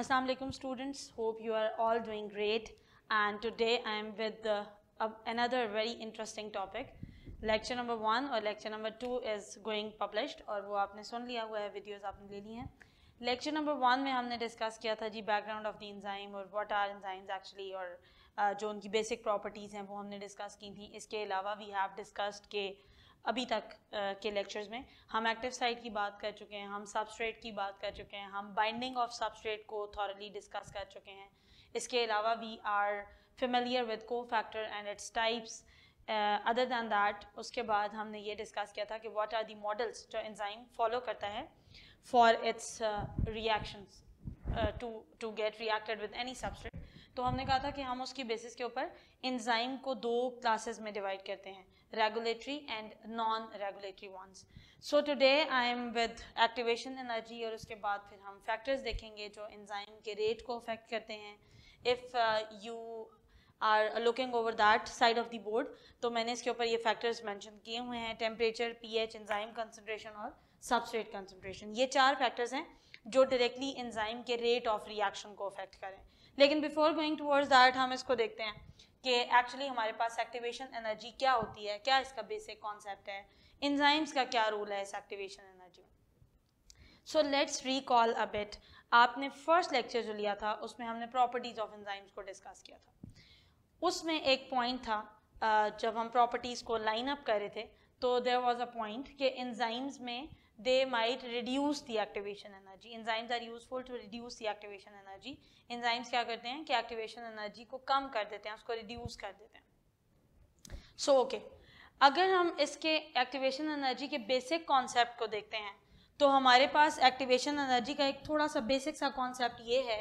Aslam students hope you are all doing great and and I am with with very interesting topic lecture number one और lecture number two is going published और वो आपने सुन लिया हुआ है videos आपने ले ली हैं लेक्चर नंबर वन में हमने डिस्कस किया था the background of the enzyme और व्हाट आर इंजाइम्स एक्चुअली और uh, जो उनकी बेसिक प्रॉपर्टीज़ हैं वो हमने डिस्कस की थी इसके अलावा वी हैव डिस्कस्ड के अभी तक के लेक्चर्स में हम एक्टिव साइड की बात कर चुके हैं हम सबस्ट्रेट की बात कर चुके हैं हम बाइंडिंग ऑफ सबस्ट्रेट को थॉरली डिस्कस कर चुके हैं इसके अलावा we are familiar with cofactor and its types other than that उसके बाद हमने ये डिस्कस किया था कि वॉट आर दी मॉडल्स जो एंजाइम फॉलो करता है for its reactions to to get reacted with any substrate तो हमने कहा था कि हम उसकी बेसिस के ऊपर एंजाइम को दो क्लासेस में डिवाइड करते हैं regulatory and non-regulatory ones. So today I am with activation energy और उसके बाद फिर हम factors देखेंगे जो enzyme के rate को affect करते हैं. If uh, you are looking over that side of the board, तो मैंने इसके ऊपर ये factors mention किए हुए हैं temperature, pH, enzyme concentration और substrate concentration. ये चार factors हैं जो directly enzyme के rate of reaction को affect करें. लेकिन before going towards that हम इसको देखते हैं कि एक्चुअली हमारे पास एक्टिवेशन एनर्जी क्या होती है क्या इसका बेसिक कॉन्सेप्ट है इंजाइम्स का क्या रोल है इस एक्टिवेशन एनर्जी में so let's recall a bit आपने फर्स्ट लेक्चर जो लिया था उसमें हमने प्रॉपर्टीज ऑफ एंजाइम्स को डिस्कस किया था उसमें एक पॉइंट था जब हम प्रॉपर्टीज़ को लाइन अप कर रहे थे तो देर वॉज अ पॉइंट कि एंजाइम्स में they might reduce the activation energy enzymes are useful to reduce the activation energy enzymes क्या करते हैं कि activation energy को कम कर देते हैं उसको reduce कर देते हैं so okay अगर हम इसके activation energy के basic concept को देखते हैं तो हमारे पास activation energy का एक थोड़ा सा basic सा concept ये है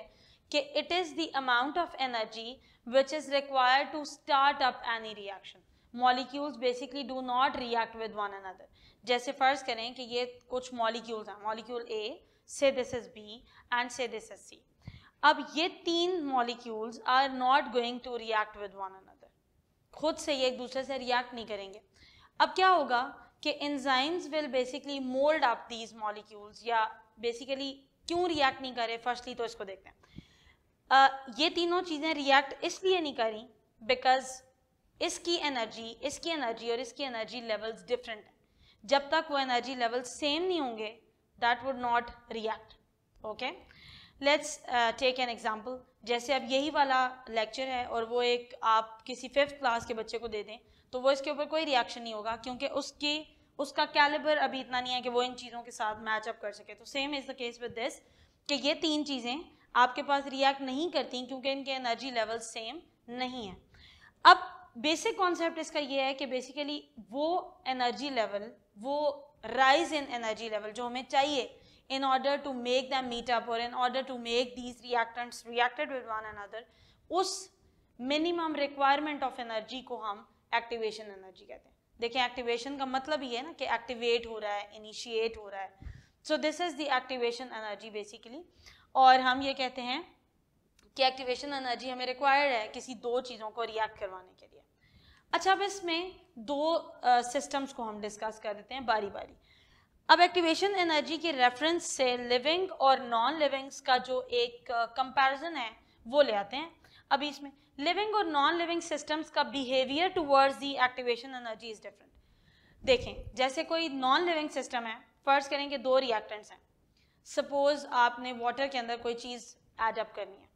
कि it is the amount of energy which is required to start up any reaction molecules basically do not react with one another जैसे फ़र्ज़ करें कि ये कुछ मॉलिक्यूल्स हैं molecule A say this is B and say this is C अब ये तीन molecules are not going to react with one another खुद से ये एक दूसरे से रिएक्ट नहीं करेंगे अब क्या होगा कि enzymes will basically mould up these molecules या बेसिकली क्यों रिएक्ट नहीं करे फर्स्टली तो इसको देखते हैं ये तीनों चीज़ें रिएक्ट इसलिए नहीं करी बिकॉज इसकी एनर्जी इसकी एनर्जी और इसकी एनर्जी लेवल्स डिफरेंट हैं जब तक वो एनर्जी लेवल सेम नहीं होंगे that would not react okay let's take an example जैसे अब यही वाला लेक्चर है और वो एक आप किसी फिफ्थ क्लास के बच्चे को दे दें तो वो इसके ऊपर कोई रिएक्शन नहीं होगा क्योंकि उसकी उसका कैलिबर अभी इतना नहीं है कि वो इन चीज़ों के साथ मैचअप कर सके तो same is the case with this कि ये तीन चीज़ें आपके पास रिएक्ट नहीं करती क्योंकि इनके एनर्जी लेवल सेम नहीं है अब बेसिक कॉन्सेप्ट इसका ये है कि बेसिकली वो एनर्जी लेवल वो राइज इन एनर्जी लेवल जो हमें चाहिए in order to make them meet up और in order to make these reactants reacted with one one उस मिनिमम रिक्वायरमेंट ऑफ एनर्जी को हम एक्टिवेशन एनर्जी कहते हैं देखिए एक्टिवेशन का मतलब ये है ना कि एक्टिवेट हो रहा है इनिशिएट हो रहा है so this is the activation energy basically और हम ये कहते हैं कि एक्टिवेशन एनर्जी हमें रिक्वायर्ड है किसी दो चीज़ों को रिएक्ट करवाने के लिए अच्छा अब इसमें दो सिस्टम्स को हम डिस्कस कर देते हैं बारी बारी अब एक्टिवेशन एनर्जी के रेफरेंस से लिविंग और नॉन लिविंग्स का जो एक कंपैरिजन है वो ले आते हैं अभी इसमें लिविंग और नॉन लिविंग सिस्टम्स का behaviour towards the activation energy is different देखें जैसे कोई नॉन लिविंग सिस्टम है फर्ज करें कि दो रिएक्टेंट्स हैं सपोज आपने वाटर के अंदर कोई चीज़ एडअप करनी है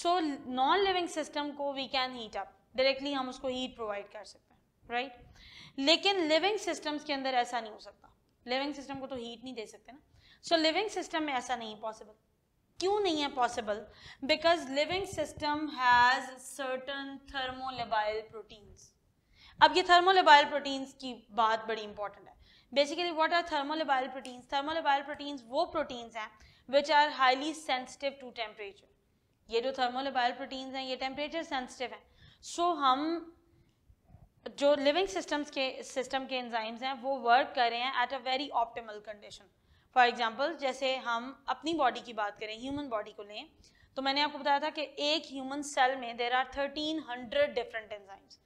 सो नॉन लिविंग सिस्टम को we can heat up directly हम उसको हीट प्रोवाइड कर सकते हैं राइट लेकिन लिविंग सिस्टम्स के अंदर ऐसा नहीं हो सकता लिविंग सिस्टम को तो हीट नहीं दे सकते ना सो लिविंग सिस्टम में ऐसा नहीं पॉसिबल क्यों नहीं है possible because living system has certain thermolabile proteins अब ये थर्मोलेबाइल प्रोटीन्स की बात बड़ी इंपॉर्टेंट है basically what are thermolabile proteins thermolabile proteins वो प्रोटीन्स हैं which are highly sensitive to temperature ये जो थर्मोलेबाइल प्रोटीन्स हैं ये टेम्परेचर सेंसिटिव हैं सो हम जो लिविंग सिस्टम्स के सिस्टम के एंजाइम्स हैं वो वर्क कर रहे हैं at a very optimal condition for example जैसे हम अपनी बॉडी की बात करें ह्यूमन बॉडी को लें तो मैंने आपको बताया था कि एक ह्यूमन सेल में there are thirteen hundred different enzymes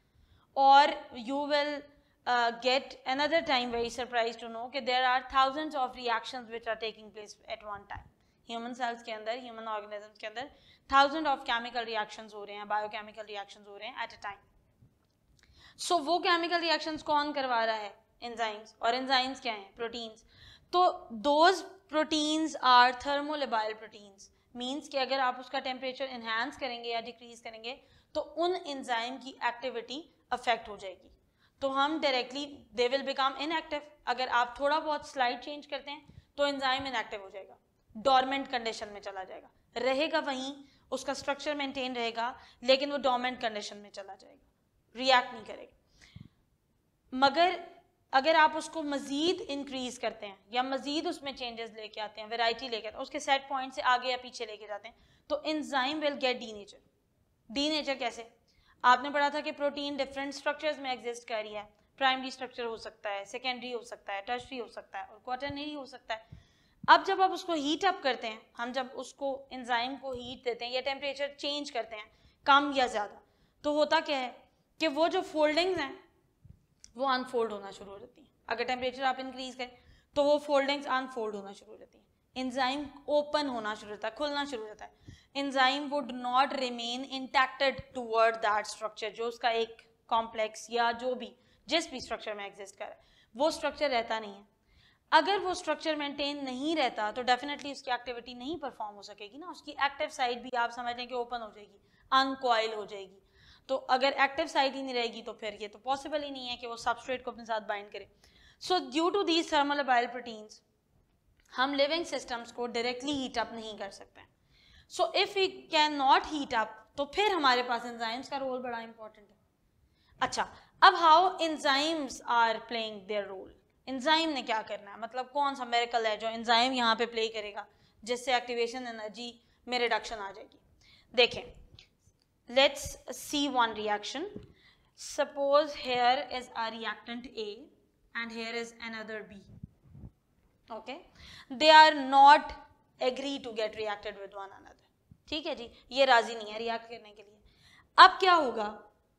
और you will get another time very surprise to know कि there are thousands of reaction which are taking place at one time human cells के अंदर human organisms के अंदर thousand of chemical reactions हो रहे हैं biochemical reactions हो रहे हैं एट अ टाइम सो वो केमिकल रिएक्शंस कौन करवा रहा है एंजाइम्स और एंजाइम्स क्या हैं प्रोटीन्स तो those proteins are thermolabile proteins means कि अगर आप उसका टेम्परेचर इन्हांस करेंगे या डिक्रीज करेंगे तो उन एंजाइम की एक्टिविटी अफेक्ट हो जाएगी तो हम directly they will become inactive अगर आप थोड़ा बहुत स्लाइड चेंज करते हैं तो एंजाइम इनएक्टिव हो जाएगा डॉर्मेंट कंडीशन में चला जाएगा रहेगा वहीं उसका स्ट्रक्चर मेंटेन रहेगा लेकिन वो डोमेंट कंडीशन में चला जाएगा रिएक्ट नहीं करेगा मगर अगर आप उसको मजीद इंक्रीज करते हैं या मजीद उसमें चेंजेस लेके आते हैं वेराइटी लेके आते हैं उसके सेट पॉइंट से आगे या पीछे लेके जाते हैं तो enzyme will get denature denature कैसे आपने पढ़ा था कि प्रोटीन डिफरेंट स्ट्रक्चर्स में एग्जिस्ट कर रही है प्राइमरी स्ट्रक्चर हो सकता है सेकेंडरी हो सकता है टर्शरी हो सकता है और क्वाटरनरी हो सकता है अब जब आप उसको हीट अप करते हैं हम जब उसको एंजाइम को हीट देते हैं या टेम्परेचर चेंज करते हैं कम या ज़्यादा तो होता क्या है कि वो जो फोल्डिंग्स हैं वो अनफोल्ड होना शुरू हो जाती हैं अगर टेम्परेचर आप इंक्रीज करें तो वो फोल्डिंग्स अनफोल्ड होना शुरू हो जाती हैं इंजाइम ओपन होना शुरू होता है खुलना शुरू हो जाता है enzyme would not remain intacted toward that structure जो उसका एक कॉम्प्लेक्स या जो भी जिस भी स्ट्रक्चर में एग्जिस्ट कर रहा है वो स्ट्रक्चर रहता नहीं है अगर वो स्ट्रक्चर मेंटेन नहीं रहता तो डेफिनेटली उसकी एक्टिविटी नहीं परफॉर्म हो सकेगी ना उसकी एक्टिव साइड भी आप समझ लें कि ओपन हो जाएगी अनकॉइल हो जाएगी तो अगर एक्टिव साइड ही नहीं रहेगी तो फिर ये तो पॉसिबल ही नहीं है कि वो सबस्ट्रेट को अपने साथ बाइंड करे so due to these thermolabile proteins हम लिविंग सिस्टम्स को डायरेक्टली हीट अप नहीं कर सकते so if you can not heat up तो फिर हमारे पास एंजाइम्स का रोल बड़ा इंपॉर्टेंट है अच्छा अब how enzymes are playing their role enzyme ने क्या करना है मतलब कौन सा मेरिकल है जो इंजाइम यहाँ पे प्ले करेगा जिससे एक्टिवेशन एनर्जी में रिडक्शन आ जाएगी देखें let's see one reaction here is is reactant A and here is another B okay they are not agree to get reacted with one another ठीक है जी ये राजी नहीं है रिएक्ट करने के लिए अब क्या होगा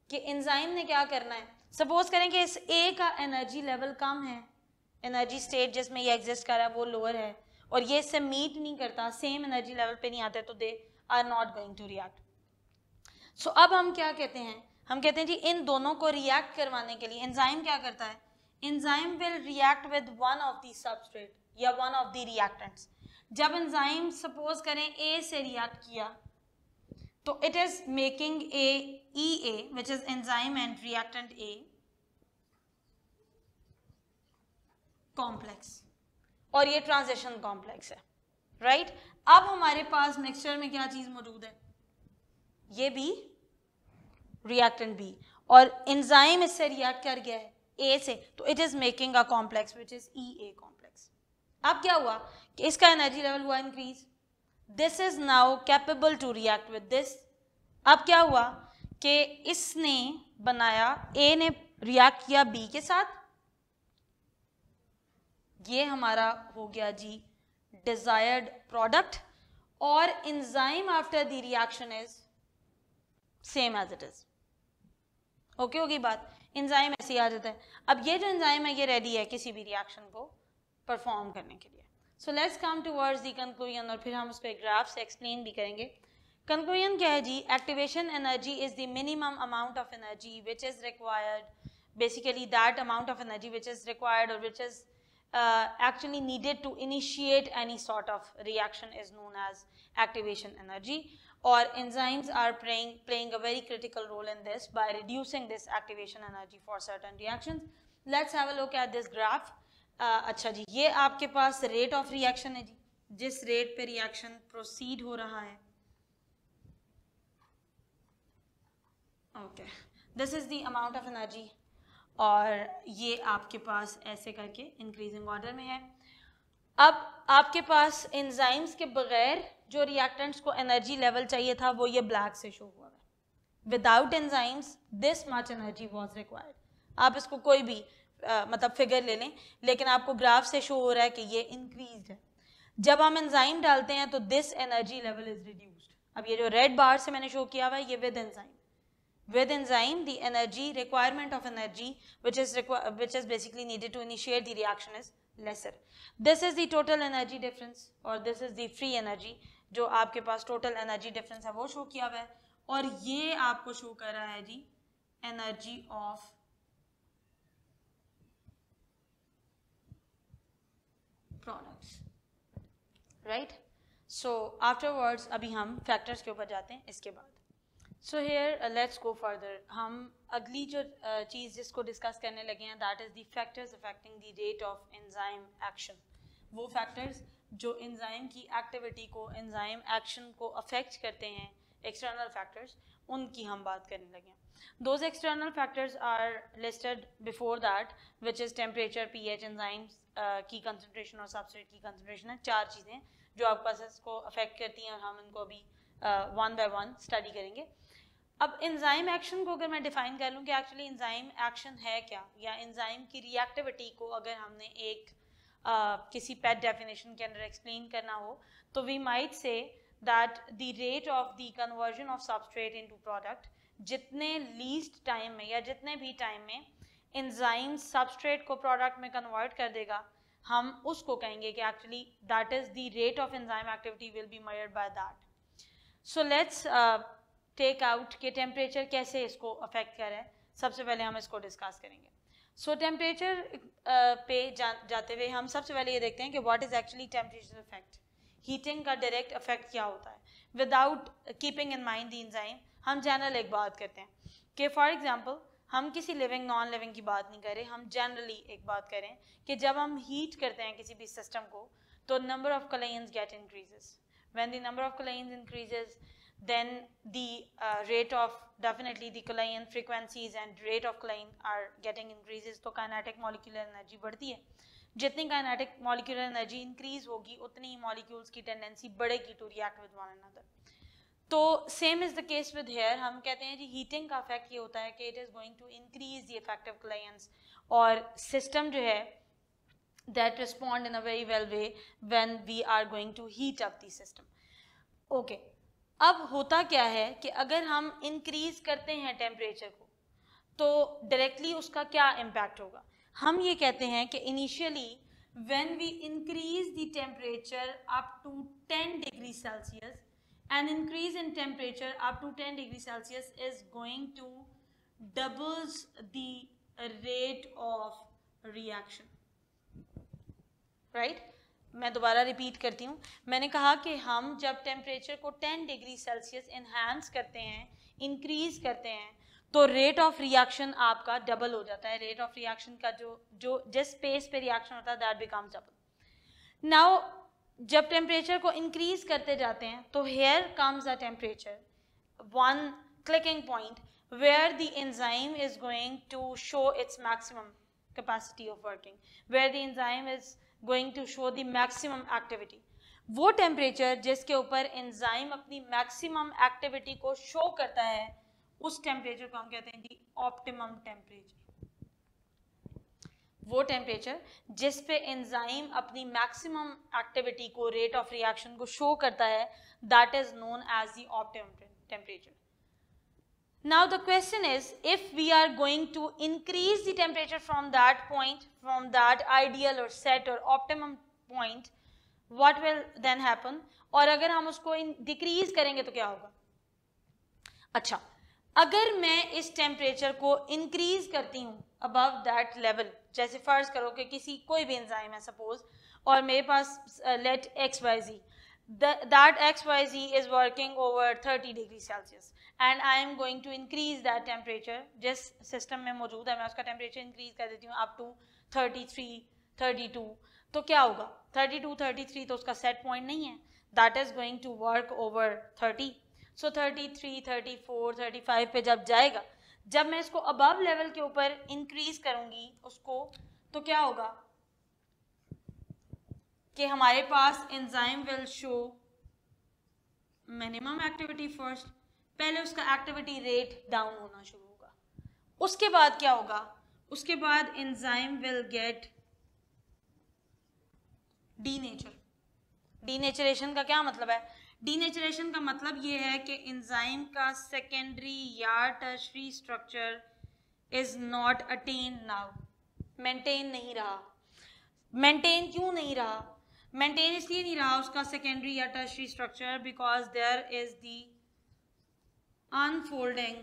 कि एंजाइम ने क्या करना है सपोज करें कि इस ए का एनर्जी लेवल कम है एनर्जी स्टेट जिसमें ये एग्जिस्ट कर रहा है वो लोअर है और ये इससे मीट नहीं करता सेम एनर्जी लेवल पे नहीं आता तो they are not going to react so अब हम क्या कहते हैं हम कहते हैं जी इन दोनों को रिएक्ट करवाने के लिए एंजाइम क्या करता है enzyme will react with one of the substrate या वन ऑफ दी रिएक्टेंट्स जब एंजाइम सपोज करें ए से रिएक्ट किया तो it is making a E A which is enzyme and reactant A complex और ये ट्रांजेक्शन कॉम्प्लेक्स है राइट right? अब हमारे पास मिक्सचर में क्या चीज मौजूद है ये भी रिएक्टेंट बी और इंजाइम इससे रिएक्ट कर गया है ए से तो it is making a complex which is E A complex अब क्या हुआ कि इसका एनर्जी लेवल हुआ increase this is now capable to react with this अब क्या हुआ कि इसने बनाया ए ने रिएक्ट किया बी के साथ ये हमारा हो गया जी डिजायर्ड प्रोडक्ट और enzyme after the reaction is same as it is okay होगी बात इंजाइम ऐसे ही आ जाता है अब ये जो इंजाइम है ये रेडी है किसी भी रिएक्शन को परफॉर्म करने के लिए so let's come towards the conclusion और फिर हम उसको एक ग्राफ से एक्सप्लेन भी करेंगे कंक्लूजन क्या है the activation energy is the minimum amount of energy which is required basically that amount of energy which is required और which is uh, actually needed to initiate any sort of reaction is known as activation energy or enzymes are playing, playing a very critical role in this by reducing this activation energy for certain reactions. Let's have a look at this graph. Uh, अच्छा जी ये आपके पास rate of reaction है जी जिस rate पे reaction proceed हो रहा है Okay, this is the amount of energy और ये आपके पास ऐसे करके इंक्रीजिंग ऑर्डर में है अब आपके पास एंजाइम्स के बगैर जो रिएक्टेंट्स को एनर्जी लेवल चाहिए था वो ये ब्लैक से शो हुआ है without enzymes this much energy was required आप इसको कोई भी आ, मतलब फिगर ले लें लेकिन आपको ग्राफ से शो हो रहा है कि ये इंक्रीज है जब हम एंजाइम डालते हैं तो this energy level is reduced अब ये जो रेड बार से मैंने शो किया हुआ है ये with enzyme with enzyme the energy requirement of energy which is which is basically needed to initiate the reaction is lesser this is the total energy difference or this is the free energy जो आपके पास total energy difference है वो show किया हुआ है और ये आपको show कर रहा है जी energy of products right so afterwards अभी हम factors के ऊपर जाते हैं इसके बाद so here let's go further हम अगली जो uh, चीज़ जिसको डिस्कस करने लगे हैं that is the factors affecting the rate of enzyme action वो फैक्टर्स जो एंजाइम की एक्टिविटी को एंजाइम एक्शन को अफेक्ट करते हैं एक्सटर्नल फैक्टर्स उनकी हम बात करने लगे हैं those external factors are listed before that which is temperature P H enzymes की कंसनट्रेशन और सबस्ट्रेट की कंसनट्रेशन है चार चीज़ें जो आपके पास इसको अफेक्ट करती हैं और हम इनको अभी वन बाय वन स्टडी करेंगे अब इंजाइम एक्शन को अगर मैं डिफाइन कर लूँ कि एक्चुअली इंजाइम एक्शन है क्या या इंजाइम की रिएक्टिविटी को अगर हमने एक आ, किसी पेट डेफिनेशन के अंदर एक्सप्लेन करना हो तो we might say that the rate of the conversion of substrate into product जितने लीस्ट टाइम में या जितने भी टाइम में इंजाइम सबस्ट्रेट को प्रोडक्ट में कन्वर्ट कर देगा हम उसको कहेंगे कि actually that is the rate of enzyme activity will be measured by that so let's take out के टेम्परेचर कैसे इसको अफेक्ट कर सबसे पहले हम इसको डिस्कस करेंगे सो so, टेम्परेचर uh, पे जा, जाते हुए हम सबसे पहले ये देखते हैं कि what is actually temperature effect heating का डायरेक्ट इफेक्ट क्या होता है without keeping in mind the enzyme हम जनरल एक बात करते हैं कि फॉर एग्जाम्पल हम किसी लिविंग नॉन लिविंग की बात नहीं करें हम जनरली एक बात करें कि जब हम हीट करते हैं किसी भी सिस्टम को तो number of collisions get increases when the number of collisions increases then the uh, rate of definitely the collision frequencies and rate of collision are getting increases to kinetic molecular energy badhti hai jitni kinetic molecular energy increase hogi utni ही molecules ki tendency badhegi to react with one another तो same is the case with hair हम कहते हैं जी heating का effect ये होता है कि it is going to increase the effective collions और system जो है that respond in a very well way when we are going to heat up the system okay अब होता क्या है कि अगर हम इंक्रीज करते हैं टेम्परेचर को तो डायरेक्टली उसका क्या इम्पैक्ट होगा हम ये कहते हैं कि initially when we increase the temperature up to ten degree Celsius and increase in temperature up to ten degree Celsius is going to doubles the rate of reaction right मैं दोबारा रिपीट करती हूँ मैंने कहा कि हम जब टेम्परेचर को 10 डिग्री सेल्सियस इन्हांस करते हैं इंक्रीज करते हैं तो रेट ऑफ रिएक्शन आपका डबल हो जाता है रेट ऑफ रिएक्शन का जो जो जिस स्पेस पे रिएक्शन होता है दैट बिकम्स डबल नाउ जब टेम्परेचर को इंक्रीज करते जाते हैं तो here comes a temperature one clicking point where the enzyme is going to show its maximum capacity of working where the enzyme is going to show the maximum activity वो temperature जिसके ऊपर enzyme अपनी maximum activity को show करता है उस temperature को हम कहते हैं जी ऑप्टिमम टेम्परेचर वो टेम्परेचर जिस पे एंजाइम अपनी मैक्सिमम एक्टिविटी को रेट ऑफ रिएक्शन को शो करता है that is known as the optimum temperature Now the question is if we are going to increase the temperature from that point, from that ideal or set or optimum point, what will then happen? और अगर हम उसको decrease करेंगे तो क्या होगा अच्छा अगर मैं इस टेम्परेचर को इंक्रीज करती हूँ अबव दैट लेवल जैसे फर्ज करो कि किसी कोई भी इंजाइम है सपोज और मेरे पास let X Y Z the, that xyz is working over 30 degree Celsius and I am going to increase that temperature जिस सिस्टम में मौजूद है मैं उसका टेम्परेचर इंक्रीज कर देती हूँ अप टू 33, 32 तो क्या होगा 32, 33 तो उसका सेट पॉइंट नहीं है that is going to work over 30 so so 33, 34, 35 पे जब जाएगा जब मैं इसको अबव लेवल के ऊपर इंक्रीज करूँगी उसको तो क्या होगा कि हमारे पास enzyme will show minimum activity first पहले उसका एक्टिविटी रेट डाउन होना शुरू होगा उसके बाद क्या होगा उसके बाद enzyme will get denature denaturation का क्या मतलब है डीनेचरेशन का मतलब ये है कि एंजाइम का सेकेंडरी या tertiary structure is not attain now maintain नहीं रहा मेंटेन क्यों नहीं रहा मेंटेन इसलिए नहीं रहा उसका सेकेंडरी या tertiary structure because there is the unfolding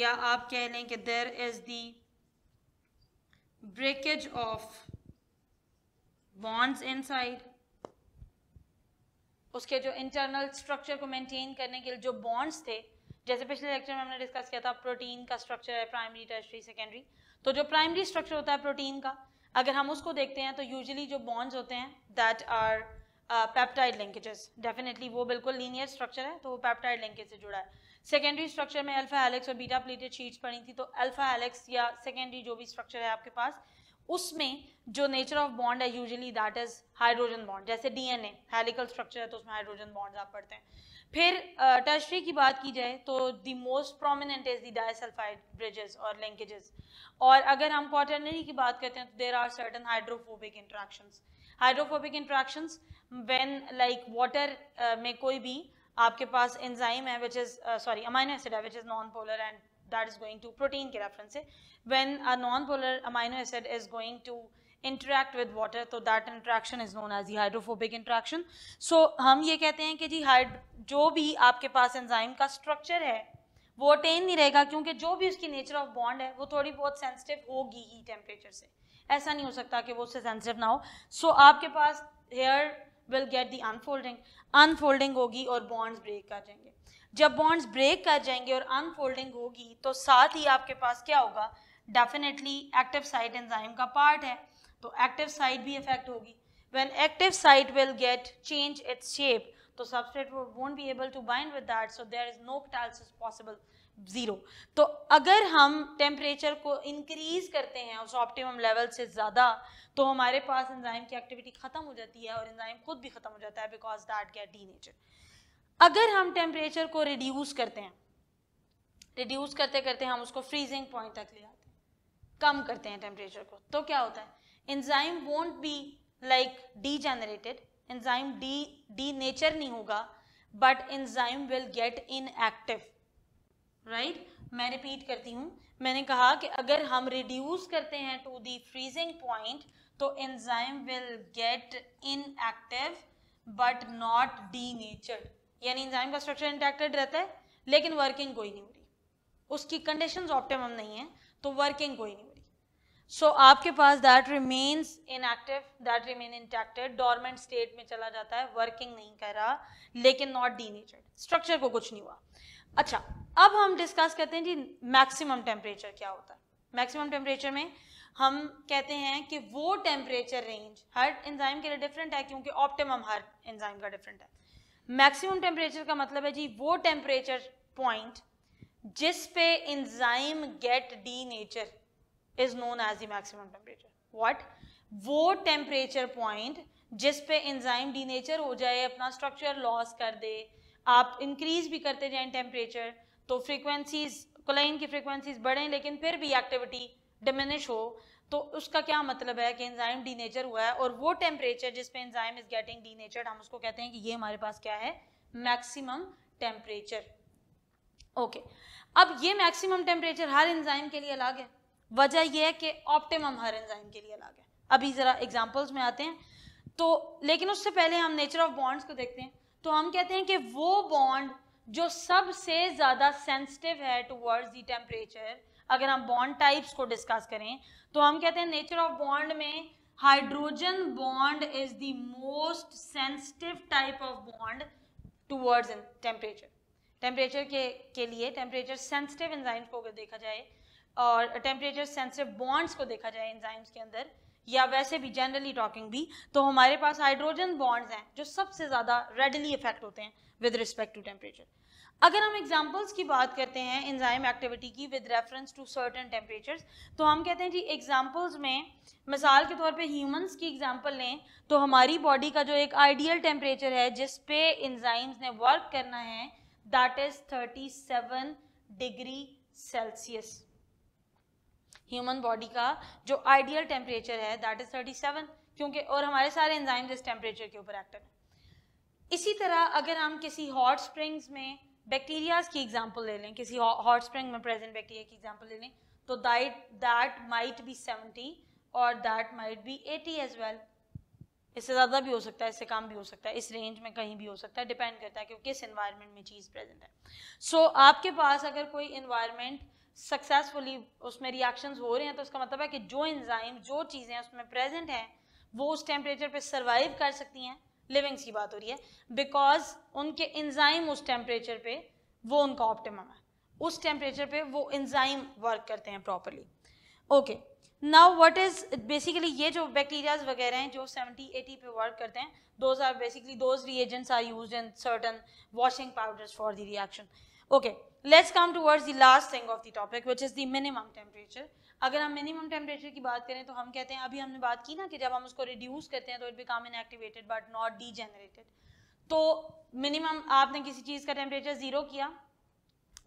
या आप कह लें कि there is the breakage of bonds inside उसके जो इंटरनल स्ट्रक्चर को मेंटेन करने के लिए जो बॉन्ड्स थे जैसे पिछले लेक्चर में हमने डिस्कस किया था प्रोटीन का स्ट्रक्चर है प्राइमरी टर्शरी सेकेंडरी तो जो प्राइमरी स्ट्रक्चर होता है प्रोटीन का अगर हम उसको देखते हैं तो यूजली जो बॉन्ड्स होते हैं that are peptide linkages definitely वो बिल्कुल लीनियर स्ट्रक्चर है तो वो पैप्टाइड लिंकेज से जुड़ा है सेकेंडरी स्ट्रक्चर में अल्फा एलेक्स और बीटा प्लेटेड शीट्स पड़ी थी तो अल्फा एलेक्स या सेकेंडरी जो भी स्ट्रक्चर है आपके पास उसमें जो नेचर ऑफ बॉन्ड है usually that is hydrogen bond जैसे डीएनए हेलिकल स्ट्रक्चर है तो उसमें हाइड्रोजन बॉन्ड्स आप पढ़ते हैं फिर टर्शरी की बात की जाए तो the most prominent is the disulphide bridges और लिंकेजेस और अगर हम क्वाटरनरी की बात करते हैं तो there are certain hydrophobic interaction hydrophobic interaction when like water में कोई भी आपके पास एंजाइम है which is sorry amino acid है which is non polar and that is going to protein के रेफरेंस से when a non polar amino acid is going to interact with water तो that interaction is known as the hydrophobic interaction so हम ये कहते हैं कि जी hide जो भी आपके पास एंजाइम का स्ट्रक्चर है वो अटेन नहीं रहेगा क्योंकि जो भी उसकी नेचर ऑफ बॉन्ड है वो थोड़ी बहुत सेंसिटिव होगी ही e टेम्परेचर से ऐसा नहीं हो सकता कि वो उससे सेंसिटिव ना हो सो so, आपके पास here will get the unfolding unfolding होगी और बॉन्ड्स ब्रेक कर जाएंगे जब बॉन्ड्स ब्रेक कर जाएंगे और अनफोल्डिंग होगी तो साथ ही आपके पास क्या होगा डेफिनेटली एक्टिव साइड एंजाइम का पार्ट है तो एक्टिव साइट भी इफेक्ट होगी when active site will get change its shape तो substrate won't be able to bind with that so there is no catalysis possible zero तो अगर हम temperature को इंक्रीज करते हैं उस ऑप्टिमम लेवल से ज़्यादा तो हमारे पास एंजाइम की एक्टिविटी ख़त्म हो जाती है और एंजाइम खुद भी ख़त्म हो जाता है बिकॉज दैट गेट डी अगर हम टेम्परेचर को रिड्यूस करते हैं रिड्यूस करते करते हम उसको फ्रीजिंग पॉइंट तक ले आते हैं कम करते हैं टेम्परेचर को तो क्या होता है enzyme won't be like degenerated enzyme de denature नहीं होगा but enzyme will get inactive right मैं repeat करती हूँ मैंने कहा कि अगर हम reduce करते हैं to the freezing point तो enzyme will get inactive but not denatured यानी enzyme का structure intact रहता है लेकिन working कोई नहीं हो रही उसकी conditions optimum नहीं है तो working कोई नहीं सो so, आपके पास that remains inactive that remain intacted dormant state में चला जाता है वर्किंग नहीं कर रहा लेकिन नॉट डीनेचर्ड स्ट्रक्चर को कुछ नहीं हुआ अच्छा अब हम डिस्कस करते हैं जी मैक्सिमम टेम्परेचर क्या होता है मैक्सिमम टेम्परेचर में हम कहते हैं कि वो टेम्परेचर रेंज हर एंजाइम के लिए डिफरेंट है क्योंकि ऑप्टिमम हर एंजाइम का डिफरेंट है मैक्सिमम टेम्परेचर का मतलब है जी वो टेम्परेचर पॉइंट जिस पे enzyme get denature is known as the maximum temperature what वो टेम्परेचर पॉइंट जिस पे डी डीनेचर हो जाए अपना स्ट्रक्चर लॉस कर दे आप इंक्रीज भी करते जाए टेम्परेचर तो फ्रीक्वेंसीज क्लाइन की फ्रीक्वेंसीज बढ़ें लेकिन फिर भी एक्टिविटी डिमिनिश हो तो उसका क्या मतलब है कि एंजाइम डीनेचर हुआ है और वो टेम्परेचर जिस पे एंजाइम इज गेटिंग डीनेचर्ड हम उसको कहते हैं कि ये हमारे पास क्या है मैक्सिमम टेम्परेचर ओके अब ये मैक्सिमम टेम्परेचर हर एंजाइम के लिए अलग है वजह यह है कि ऑप्टिमम हर एंजाइम के लिए अलग है अभी ज़रा एग्जाम्पल्स में आते हैं तो लेकिन उससे पहले हम नेचर ऑफ बॉन्ड्स को देखते हैं तो हम कहते हैं कि वो बॉन्ड जो सबसे ज़्यादा सेंसिटिव है टूवर्ड्स दी टेम्परेचर अगर हम बॉन्ड टाइप्स को डिस्कस करें तो हम कहते हैं नेचर ऑफ बॉन्ड में hydrogen bond is the most sensitive type of bond towards in temperature temperature के लिए टेम्परेचर सेंसिटिव एंजाइम को अगर देखा जाए और टेम्परेचर सेंसिटिव बॉन्ड्स को देखा जाए एंजाइम्स के अंदर या वैसे भी जनरली टॉकिंग भी तो हमारे पास हाइड्रोजन बॉन्ड्स हैं जो सबसे ज़्यादा रेडली इफेक्ट होते हैं विद रिस्पेक्ट टू टेम्परेचर अगर हम एग्जाम्पल्स की बात करते हैं एंजाइम एक्टिविटी की with reference to certain temperatures तो हम कहते हैं जी एग्जाम्पल्स में मिसाल के तौर पे ह्यूमंस की एग्जाम्पल लें तो हमारी बॉडी का जो एक आइडियल टेम्परेचर है जिस पे एंजाइम्स ने वर्क करना है that is 37 degree Celsius human body का जो आइडियल टेम्परेचर है दैट इज़ थर्टी सेवन क्योंकि और हमारे सारे एंजाइम इस टेम्परेचर के ऊपर एक्टिव हैं इसी तरह अगर हम किसी हॉट स्प्रिंग्स में बैक्टीरियाज की एग्जाम्पल ले लें किसी हॉट स्प्रिंग में प्रेजेंट बैक्टीरिया की एग्जाम्पल ले लें तो that that might be seventy और that might be eighty as well इससे ज़्यादा भी हो सकता है इससे कम भी हो सकता है इस रेंज में कहीं भी हो सकता है डिपेंड करता है कि किस इन्वायरमेंट में चीज़ प्रेजेंट है सो so, आपके पास अगर कोई इन्वायरमेंट सक्सेसफुली उसमें रिएक्शंस हो रहे हैं तो उसका मतलब है कि जो इंजाइम जो चीज़ें उसमें प्रेजेंट हैं वो उस टेम्परेचर पे सर्वाइव कर सकती हैं लिविंग्स की बात हो रही है बिकॉज उनके इंजाइम उस टेम्परेचर पे वो उनका ऑप्टिमम है उस टेम्परेचर पे वो इंजाइम वर्क करते हैं properly okay now what is basically ये जो बैक्टीरियाज वगैरह हैं जो 70 80 पे वर्क करते हैं those are basically those reagents are use in certain washing powders for the reaction okay let's come towards the last thing of the topic which is the minimum temperature अगर हम minimum temperature की बात करें तो हम कहते हैं अभी हमने बात की ना कि जब हम उसको रिड्यूस करते हैं तो it become inactivated but not degenerated तो मिनिमम आपने किसी चीज़ का टेम्परेचर ज़ीरो किया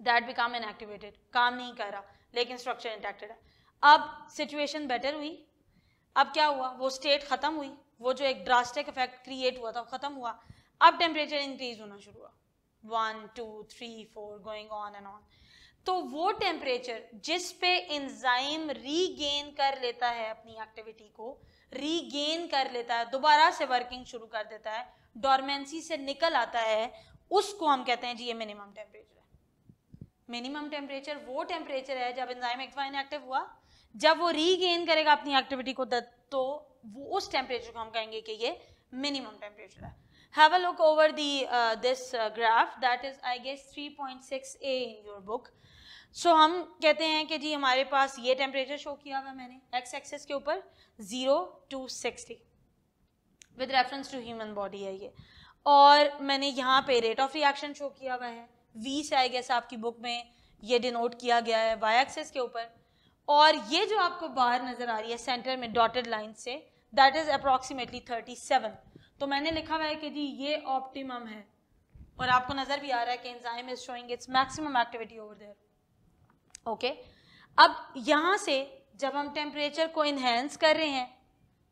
दैट बिकम इनएक्टिवेटेड काम नहीं कर रहा लेकिन स्ट्रक्चर इंटैक्टेड है अब सिचुएशन बेटर हुई अब क्या हुआ वो स्टेट ख़त्म हुई वो जो एक ड्रास्टिक इफेक्ट क्रिएट हुआ था ख़त्म हुआ अब टेम्परेचर इंक्रीज होना शुरू हुआ one two three four going on and on तो वो टेम्परेचर जिस पे इंजाइम रीगेन कर लेता है अपनी एक्टिविटी को रीगेन कर लेता है दोबारा से वर्किंग शुरू कर देता है डॉर्मेंसी से निकल आता है उसको हम कहते हैं जी ये मिनिमम टेम्परेचर है मिनिमम टेम्परेचर वो टेम्परेचर है जब इंजाइम एक्सवाइन एक्टिव हुआ जब वो रीगेन करेगा अपनी एक्टिविटी को तो वो उस टेम्परेचर को हम कहेंगे कि ये मिनिमम टेम्परेचर है have a look over the uh, this uh, graph that is I guess 3.6 a in your book so so, हम कहते हैं कि जी हमारे पास ये टेम्परेचर शो किया हुआ मैंने एक्स एक्सेस के ऊपर zero to sixty with reference to human body है ये और मैंने यहाँ पे रेट ऑफ रिएक्शन शो किया हुआ है वी से आई गेस आपकी बुक में ये डिनोट किया गया है वाई एक्सेस के ऊपर और ये जो आपको बाहर नज़र आ रही है सेंटर में डॉटेड लाइन से that is approximately thirty seven तो मैंने लिखा हुआ है कि जी ये ऑप्टिमम है और आपको नज़र भी आ रहा है कि enzyme is showing its maximum activity over there okay अब यहां से जब हम टेम्परेचर को इनहेंस कर रहे हैं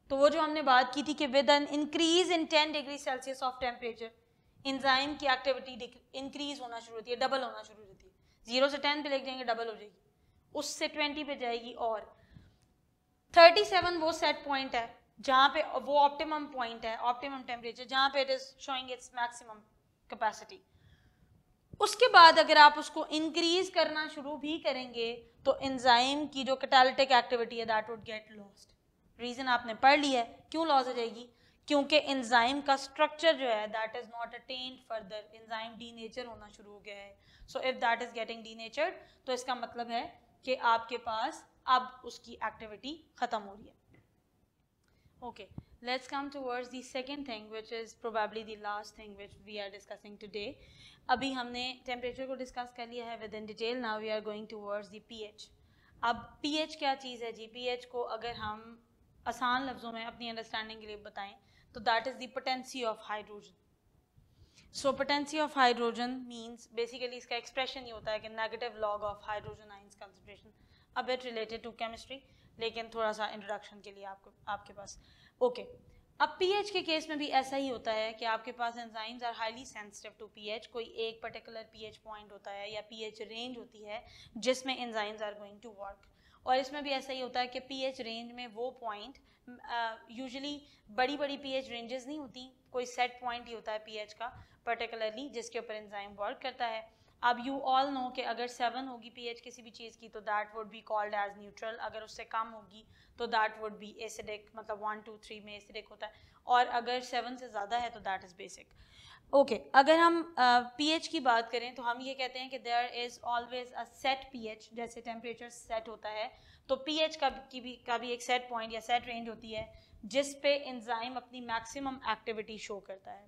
तो वो जो हमने बात की थी कि with an increase in ten degree Celsius of temperature enzyme की एक्टिविटी इंक्रीज होना शुरू होती है डबल होना शुरू होती है जीरो से टेन पे लेके जाएंगे डबल हो जाएगी उससे ट्वेंटी पे जाएगी और थर्टी सेवन वो सेट पॉइंट है जहाँ पे वो ऑप्टिमम पॉइंट है ऑप्टिमम टेम्परेचर जहाँ पे it is showing its maximum capacity उसके बाद अगर आप उसको इंक्रीज करना शुरू भी करेंगे तो एंजाइम की जो कैटालिटिक एक्टिविटी है that would get lost reason आपने पढ़ लिया है क्यों लॉस हो जाएगी क्योंकि एंजाइम का स्ट्रक्चर जो है that is not attained further enzyme denature होना शुरू हो गया है so if that is getting denature तो इसका मतलब है कि आपके पास अब उसकी एक्टिविटी ख़त्म हो रही है Okay, let's come towards the second thing which is probably the last thing which we are discussing today. abhi humne temperature ko discuss kar liya hai with in detail. Now we are going towards the pH. ab pH kya cheez hai ji pH ko agar hum आसान लफ्ज़ों में अपनी understanding के लिए बताएं तो that is the potency of hydrogen so potency of hydrogen means basically इसका expression ये होता है कि negative log of hydrogen ions concentration a bit related to chemistry लेकिन थोड़ा सा इंट्रोडक्शन के लिए आपको आपके पास ओके अब पीएच के केस में भी ऐसा ही होता है कि आपके पास enzymes are highly sensitive to pH कोई एक पर्टिकुलर पीएच पॉइंट होता है या पीएच रेंज होती है जिसमें enzymes are going to work और इसमें भी ऐसा ही होता है कि पीएच रेंज में वो पॉइंट यूजुअली uh, बड़ी बड़ी पीएच रेंजेस नहीं होती कोई सेट पॉइंट ही होता है पीएच का पर्टिकुलरली जिसके ऊपर एंजाइम वर्क करता है अब यू ऑल नो कि अगर सेवन होगी पीएच किसी भी चीज़ की तो that would be called as neutral अगर उससे कम होगी तो दैट वुड बी एसिडिक मतलब वन टू थ्री में एसिडिक होता है और अगर सेवन से ज़्यादा है तो that is basic okay okay, अगर हम पीएच uh, की बात करें तो हम ये कहते हैं कि there is always a set pH जैसे टेम्परेचर सेट होता है तो पीएच का की भी का भी एक सेट पॉइंट या सेट रेंज होती है जिस पे एंजाइम अपनी मैक्सिमम एक्टिविटी शो करता है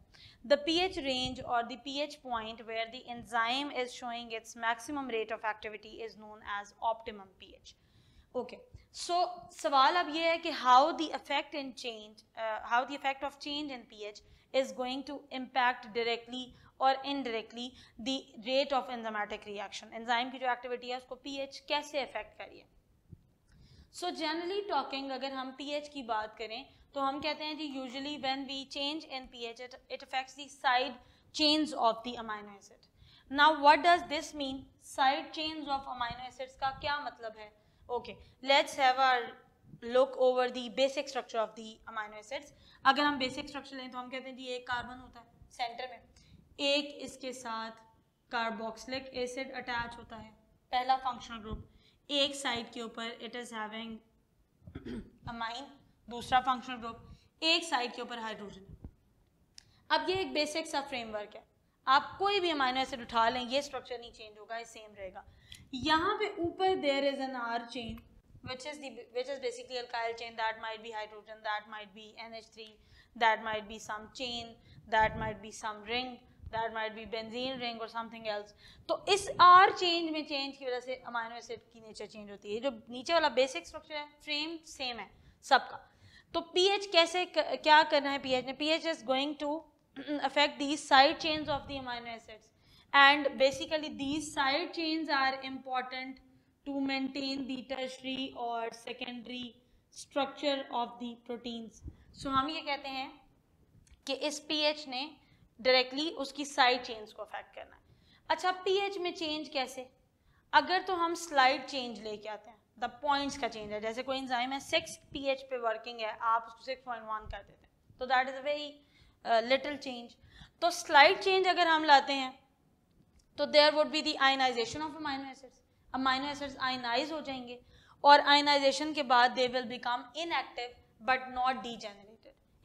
द पीएच रेंज और the pH point where the enzyme is showing its maximum rate of activity is known as optimum pH okay so सवाल अब ये है कि how the effect in change how the effect of change in pH is going to impact directly और indirectly the rate of enzymatic reaction enzyme की जो activity है उसको पीएच कैसे अफेक्ट करिए सो जनरली टॉकिंग अगर हम पीएच की बात करें तो हम कहते हैं जी usually when we change in pH it it affects died side of the amino acid now what does this mean side change of amino acids का क्या मतलब है okay let's have are look over the basic structure of the amino acids अगर हम basic structure लें तो हम कहते हैं जी एक कार्बन होता है सेंटर में एक इसके साथ कार्बोक्सिलिक एसिड अटैच होता है पहला फंक्शनल ग्रुप एक साइड के ऊपर इट इज हैविंग अमाइन दूसरा फंक्शनल ग्रुप एक साइड के ऊपर हाइड्रोजन अब ये एक बेसिक सा फ्रेमवर्क है आप कोई भी अमाइनो एसिड उठा लें ये स्ट्रक्चर नहीं चेंज होगा ये सेम रहेगा यहाँ पे ऊपर there is an R chain which which which is basically alkyl chain that might be hydrogen that might be N H three that might be some chain that might be some ring that might be benzene ring और something else तो इस R change में change की वजह से amino acid की nature change होती है जो नीचे वाला बेसिक स्ट्रक्चर है फ्रेम सेम है सबका तो पीएच कैसे क्या करना है पीएच ने pH is going to affect these side chains of the amino acids and basically these side chains are important to maintain the tertiary or secondary structure of the proteins so हम ये कहते हैं कि इस pH ने directly उसकी side change को affect करना है अच्छा पीएच में चेंज कैसे अगर तो हम स्लाइड चेंज लेके आते हैं द पॉइंट्स का चेंज है जैसे कोई इंजाइम है सिक्स पीएच पे वर्किंग है आप उसको सिक्स पॉइंट वन कर देते हैं तो that is a very little change तो स्लाइड चेंज अगर हम लाते हैं तो there would be the ionization of amino acids amino acids ionize हो जाएंगे और आयनाइजेशन के बाद they will become inactive but not the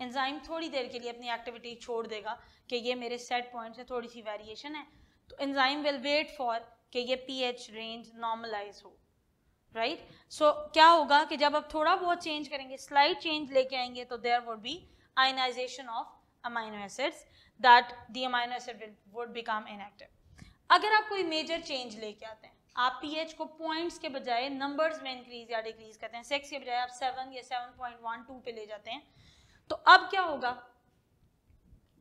enzyme थोड़ी देर के लिए अपनी एक्टिविटी छोड़ देगा कि ये मेरे सेट पॉइंट से थोड़ी सी वेरिएशन है तो एंजाइम विल वेट फॉर कि ये पीएच रेंज नॉर्मलाइज हो राइट right? सो so, क्या होगा कि जब आप थोड़ा बहुत चेंज करेंगे स्लाइड चेंज लेके आएंगे तो there would be ionization of amino acids that the amino acid would become inactive अगर आप कोई मेजर चेंज लेके आते हैं आप पीएच को पॉइंट्स के बजाय नंबर्स में इंक्रीज या डिक्रीज करते हैं सिक्स के बजाय आप सेवन या सेवन पॉइंट वन टू पे ले जाते हैं तो अब क्या होगा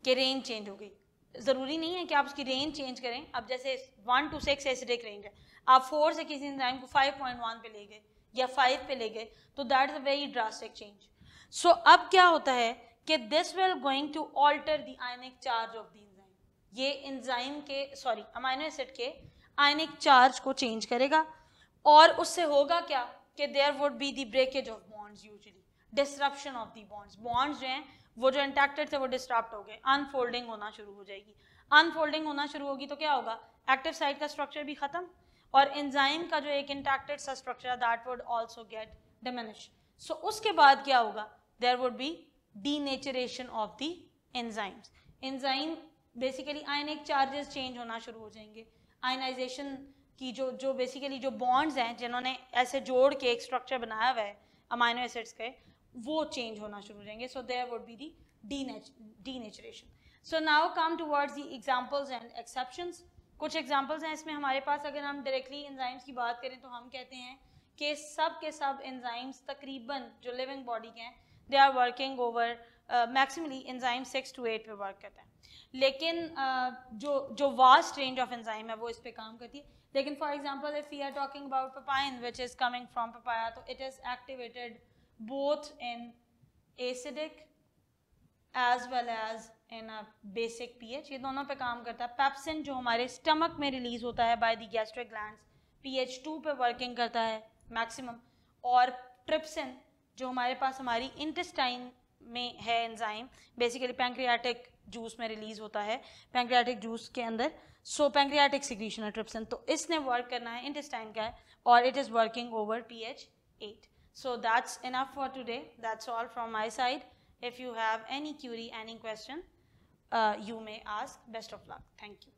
कि रेंज चेंज हो गई ज़रूरी नहीं है कि आप उसकी रेंज चेंज करें अब जैसे one two six acidic range है आप फोर से किसी इंजाइम को फाइव पॉइंट वन पे ले गए या फाइव पे ले गए तो that is a very drastic change so अब क्या होता है कि this will going to alter the ionic charge of the enzyme ये इंजाइम के सॉरी अमाइनो एसिड के आयनिक चार्ज को चेंज करेगा और उससे होगा क्या कि there would be the breakage of bonds usually disruption of the bonds bonds जो हैं वो जो इंटैक्टेड थे वो डिस्ट्रप्ट हो गए अनफोल्डिंग होना शुरू हो जाएगी अनफोल्डिंग होना शुरू होगी तो क्या होगा एक्टिव साइड का स्ट्रक्चर भी खत्म और एंजाइम का जो एक इंटैक्टेड सा स्ट्रक्चर है that would also get diminish so उसके बाद क्या होगा there would be denaturation of the enzymes enzyme basically ionic charges change होना शुरू हो जाएंगे आयनाइजेशन की जो जो बेसिकली जो बॉन्ड्स हैं जिन्होंने ऐसे जोड़ के एक स्ट्रक्चर बनाया हुआ है अमाइनो एसिड्स के वो चेंज होना शुरू हो जाएंगे so there would be the denaturation so now come towards the examples and exceptions कुछ एग्जाम्पल्स हैं इसमें हमारे पास अगर हम डायरेक्टली एंजाइम्स की बात करें तो हम कहते हैं कि सब के सब एंजाइम्स तकरीबन जो लिविंग बॉडी के हैं they are working over maximally enzyme six two eight पे वर्क करते हैं लेकिन uh, जो जो वास्ट रेंज ऑफ एंजाइम है वो इस पर काम करती है लेकिन for example if we are talking about papain which is coming from papaya तो it is activated both in acidic as well as in a basic pH. ये दोनों पर काम करता है पेप्सिन जो हमारे स्टमक में रिलीज होता है by the gastric P H two पर वर्किंग करता है मैक्सिमम और ट्रिप्सिन जो हमारे पास हमारी इंटेस्टाइन में है एंजाइम बेसिकली पैंक्रियाटिक जूस में रिलीज होता है पैंक्रियाटिक जूस के अंदर सो पैंक्रियाटिक सिक्रीशन है ट्रिप्सिन तो इसने वर्क करना है इंटेस्टाइन का है और it is working over P H eight So that's enough for today. That's all from my side. If you have any query, any question, uh, you may ask. Best of luck. Thank you.